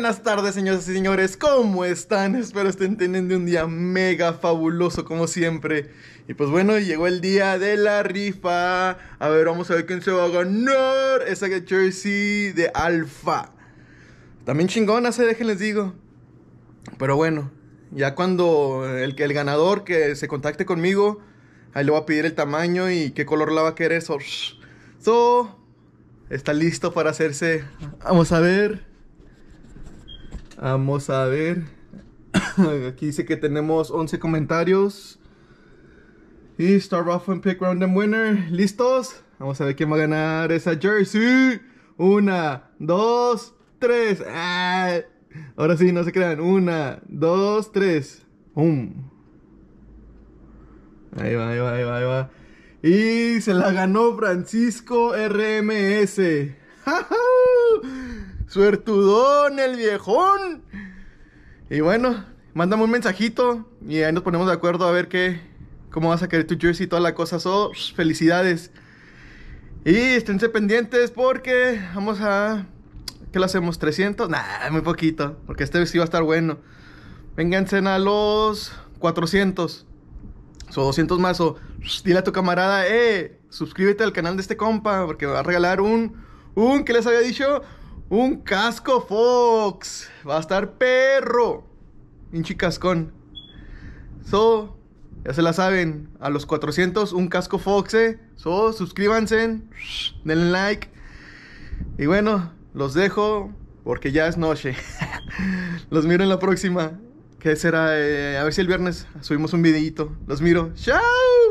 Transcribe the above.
buenas tardes, señoras y señores. ¿Cómo están? Espero estén teniendo un día mega fabuloso, como siempre. Y pues bueno, llegó el día de la rifa. A ver, vamos a ver quién se va a ganar esa jersey de Alfa. También chingona, se dejen les digo. Pero bueno, ya cuando el, el ganador que se contacte conmigo, ahí le voy a pedir el tamaño y qué color la va a querer. eso. so está listo para hacerse. Vamos a ver. Vamos a ver. Aquí dice que tenemos 11 comentarios. Y start off and pick random winner. ¿Listos? Vamos a ver quién va a ganar esa jersey. Una, dos, tres. ¡Ah! Ahora sí, no se crean. Una, dos, tres. ¡Bum! Ahí va, ahí va, ahí va, ahí va. Y se la ganó Francisco RMS. ¡Ja, Suertudón, el viejón. Y bueno, mándame un mensajito y ahí nos ponemos de acuerdo a ver qué, cómo vas a querer tu jersey y toda la cosa. felicidades. Y esténse pendientes porque vamos a. ¿Qué lo hacemos? ¿300? Nah, muy poquito. Porque este sí va a estar bueno. Vénganse a los 400. O 200 más. O dile a tu camarada, eh, suscríbete al canal de este compa. Porque me va a regalar un. Un, ¿qué les había dicho? Un casco Fox. Va a estar perro. Pinche cascón. So, ya se la saben. A los 400, un casco Fox. Eh. So, suscríbanse. Denle like. Y bueno, los dejo porque ya es noche. los miro en la próxima. Que será? Eh, a ver si el viernes subimos un videito. Los miro. ¡Chao!